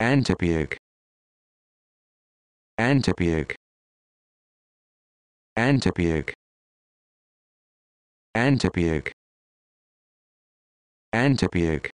Antipyg. Antipyg. Antipyg. Antipyg. Antipyg.